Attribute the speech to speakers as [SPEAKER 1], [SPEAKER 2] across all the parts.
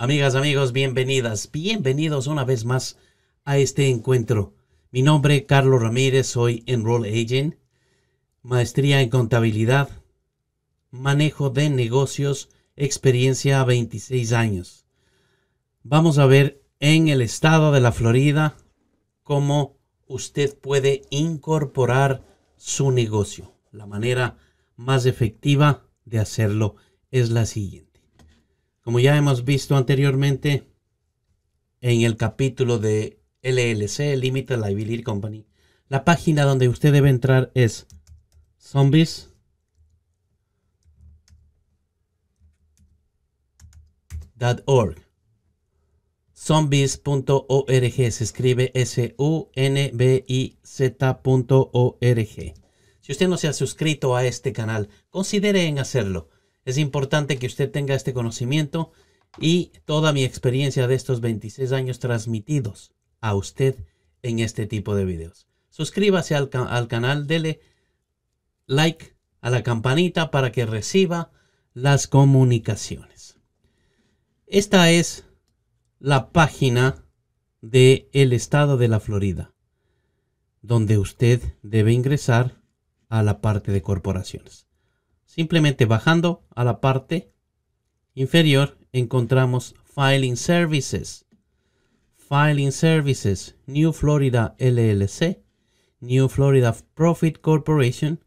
[SPEAKER 1] Amigas, amigos, bienvenidas, bienvenidos una vez más a este encuentro. Mi nombre es Carlos Ramírez, soy Enroll Agent, maestría en contabilidad, manejo de negocios, experiencia 26 años. Vamos a ver en el estado de la Florida cómo usted puede incorporar su negocio. La manera más efectiva de hacerlo es la siguiente. Como ya hemos visto anteriormente en el capítulo de LLC, Limited Liability Company, la página donde usted debe entrar es zombies.org. Zombies.org se escribe S-U-N-B-I-Z.org. Si usted no se ha suscrito a este canal, considere en hacerlo. Es importante que usted tenga este conocimiento y toda mi experiencia de estos 26 años transmitidos a usted en este tipo de videos. Suscríbase al, canal, dele like a la campanita para que reciba las comunicaciones. Esta es la página de el estado de la Florida, donde usted debe ingresar a la parte de corporaciones. Simplemente bajando a la parte inferior encontramos Filing Services. Filing Services, New Florida LLC, New Florida Profit Corporation,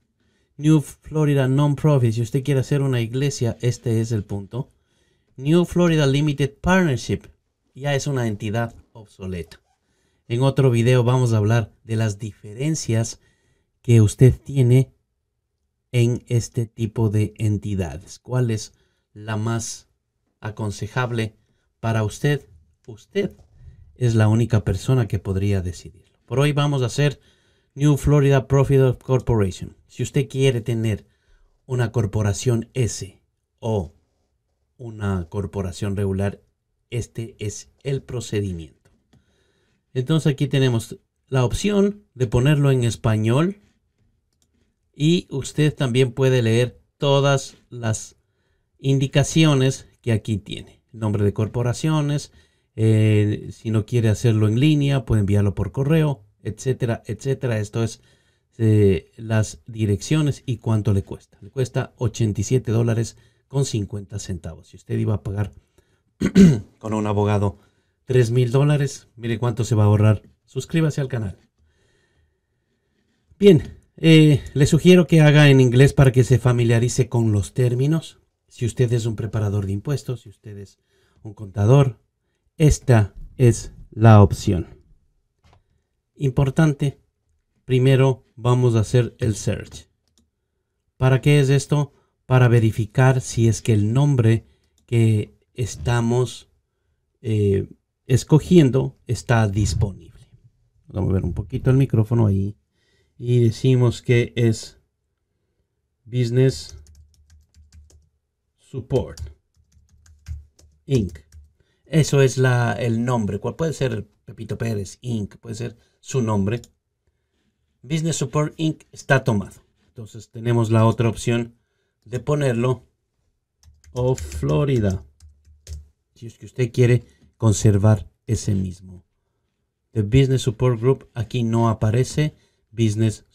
[SPEAKER 1] New Florida Non-Profit, Si usted quiere hacer una iglesia, este es el punto. New Florida Limited Partnership ya es una entidad obsoleta. En otro video vamos a hablar de las diferencias que usted tiene en este tipo de entidades? ¿Cuál es la más aconsejable para usted? Usted es la única persona que podría decidirlo. Por hoy vamos a hacer New Florida Profit Corporation. Si usted quiere tener una corporación S o una corporación regular, este es el procedimiento. Entonces aquí tenemos la opción de ponerlo en español y usted también puede leer todas las indicaciones que aquí tiene. Nombre de corporaciones, eh, si no quiere hacerlo en línea, puede enviarlo por correo, etcétera, etcétera. Esto es eh, las direcciones y cuánto le cuesta. Le cuesta 87 dólares con 50 centavos. Si usted iba a pagar con un abogado 3 mil dólares, mire cuánto se va a ahorrar. Suscríbase al canal. Bien, eh, le sugiero que haga en inglés para que se familiarice con los términos. Si usted es un preparador de impuestos, si usted es un contador, esta es la opción. Importante, primero vamos a hacer el search. ¿Para qué es esto? Para verificar si es que el nombre que estamos eh, escogiendo está disponible. Vamos a mover un poquito el micrófono ahí y decimos que es Business Support Inc. Eso es la, el nombre. ¿Cuál puede ser Pepito Pérez Inc? Puede ser su nombre. Business Support Inc. está tomado. Entonces tenemos la otra opción de ponerlo o Florida. Si es que usted quiere conservar ese mismo. The Business Support Group aquí no aparece. Business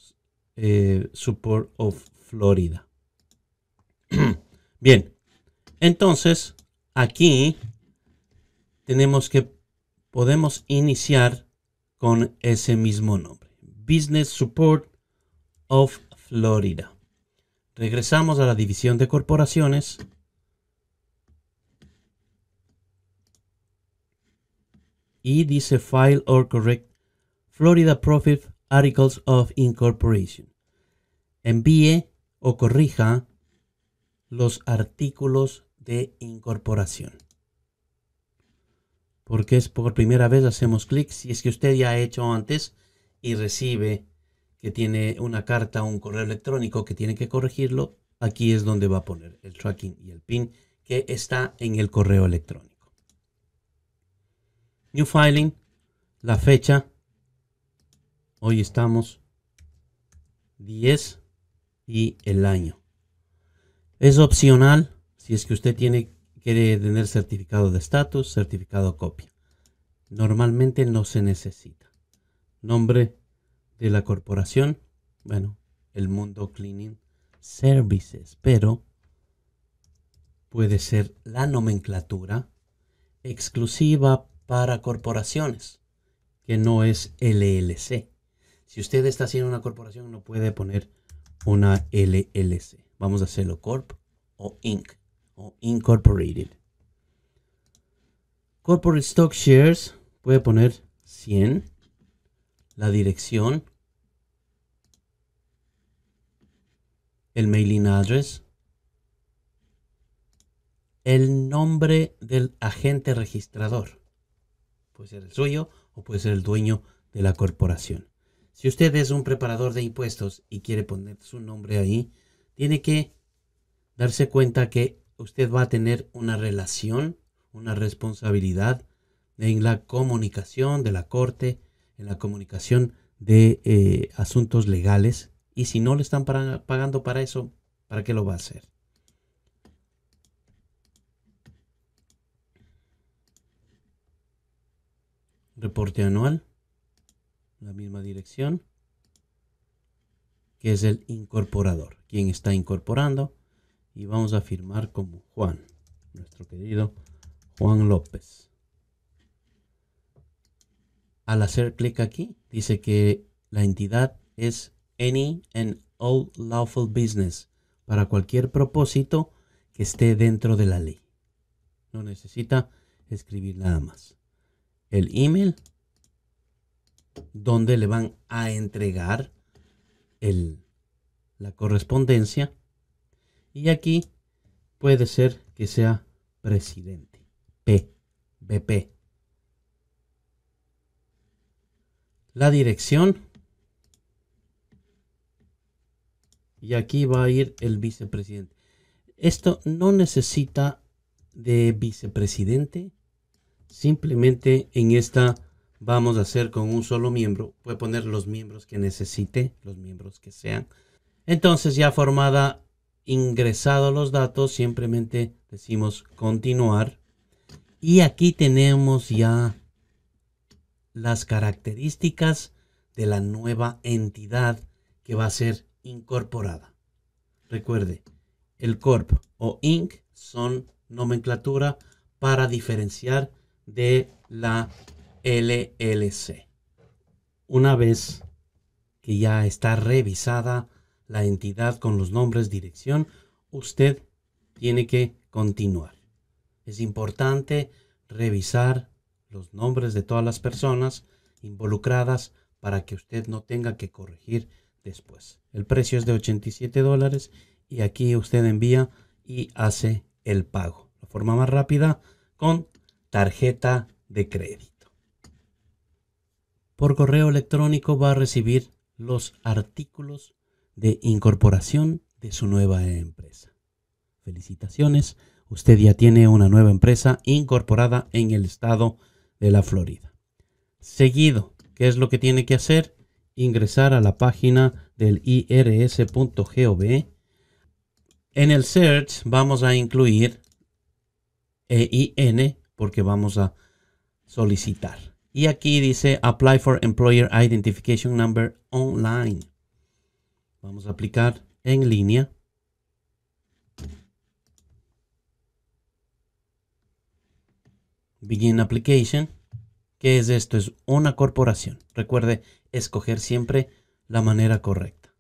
[SPEAKER 1] eh, Support of Florida. Bien, entonces aquí tenemos que podemos iniciar con ese mismo nombre. Business Support of Florida. Regresamos a la división de corporaciones. Y dice File or Correct Florida Profit Articles of Incorporation. Envíe o corrija los artículos de incorporación. Porque es por primera vez hacemos clic si es que usted ya ha hecho antes y recibe que tiene una carta o un correo electrónico que tiene que corregirlo, aquí es donde va a poner el tracking y el PIN que está en el correo electrónico. New filing, la fecha, Hoy estamos 10 y el año. Es opcional si es que usted tiene, quiere tener certificado de estatus, certificado copia. Normalmente no se necesita. Nombre de la corporación, bueno, el Mundo Cleaning Services, pero puede ser la nomenclatura exclusiva para corporaciones, que no es LLC. Si usted está haciendo una corporación, no puede poner una LLC. Vamos a hacerlo Corp o Inc. o Incorporated. Corporate Stock Shares puede poner 100. La dirección. El mailing address. El nombre del agente registrador. Puede ser el suyo o puede ser el dueño de la corporación. Si usted es un preparador de impuestos y quiere poner su nombre ahí, tiene que darse cuenta que usted va a tener una relación, una responsabilidad en la comunicación de la corte, en la comunicación de eh, asuntos legales. Y si no le están pagando para eso, ¿para qué lo va a hacer? Reporte anual la misma dirección, que es el incorporador, quien está incorporando, y vamos a firmar como Juan, nuestro querido Juan López. Al hacer clic aquí, dice que la entidad es Any and All Lawful Business para cualquier propósito que esté dentro de la ley. No necesita escribir nada más. El email donde le van a entregar el, la correspondencia. Y aquí puede ser que sea presidente. P. BP. La dirección. Y aquí va a ir el vicepresidente. Esto no necesita de vicepresidente. Simplemente en esta vamos a hacer con un solo miembro. puede poner los miembros que necesite, los miembros que sean. Entonces ya formada, ingresado los datos, simplemente decimos continuar. Y aquí tenemos ya las características de la nueva entidad que va a ser incorporada. Recuerde, el corp o inc son nomenclatura para diferenciar de la LLC. Una vez que ya está revisada la entidad con los nombres, dirección, usted tiene que continuar. Es importante revisar los nombres de todas las personas involucradas para que usted no tenga que corregir después. El precio es de 87 dólares y aquí usted envía y hace el pago. La forma más rápida con tarjeta de crédito por correo electrónico va a recibir los artículos de incorporación de su nueva empresa. Felicitaciones, usted ya tiene una nueva empresa incorporada en el estado de la Florida. Seguido, ¿qué es lo que tiene que hacer? Ingresar a la página del irs.gov. En el search vamos a incluir EIN porque vamos a solicitar. Y aquí dice Apply for Employer Identification Number Online. Vamos a aplicar en línea. Begin Application. ¿Qué es esto? Es una corporación. Recuerde escoger siempre la manera correcta.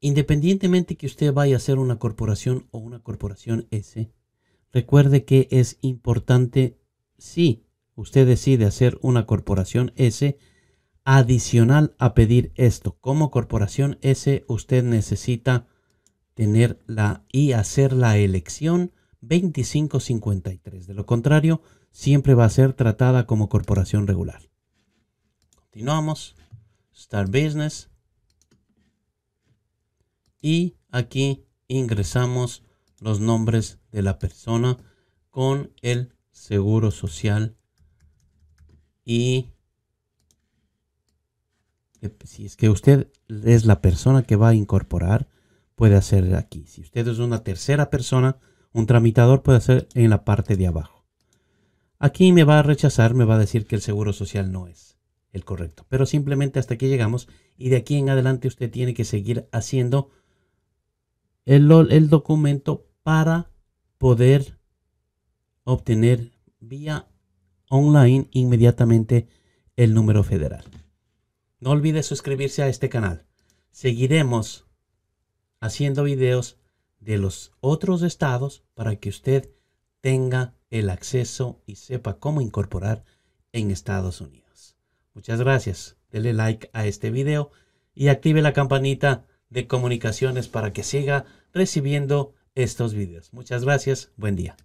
[SPEAKER 1] Independientemente que usted vaya a ser una corporación o una corporación S, recuerde que es importante si usted decide hacer una corporación S, adicional a pedir esto, como corporación S, usted necesita tener la y hacer la elección 2553. De lo contrario, siempre va a ser tratada como corporación regular. Continuamos. Start Business. Y aquí ingresamos los nombres de la persona con el Seguro Social y si es que usted es la persona que va a incorporar, puede hacer aquí. Si usted es una tercera persona, un tramitador puede hacer en la parte de abajo. Aquí me va a rechazar, me va a decir que el seguro social no es el correcto. Pero simplemente hasta aquí llegamos y de aquí en adelante usted tiene que seguir haciendo el, el documento para poder obtener vía online inmediatamente el número federal. No olvide suscribirse a este canal. Seguiremos haciendo videos de los otros estados para que usted tenga el acceso y sepa cómo incorporar en Estados Unidos. Muchas gracias. Dele like a este video y active la campanita de comunicaciones para que siga recibiendo estos videos. Muchas gracias. Buen día.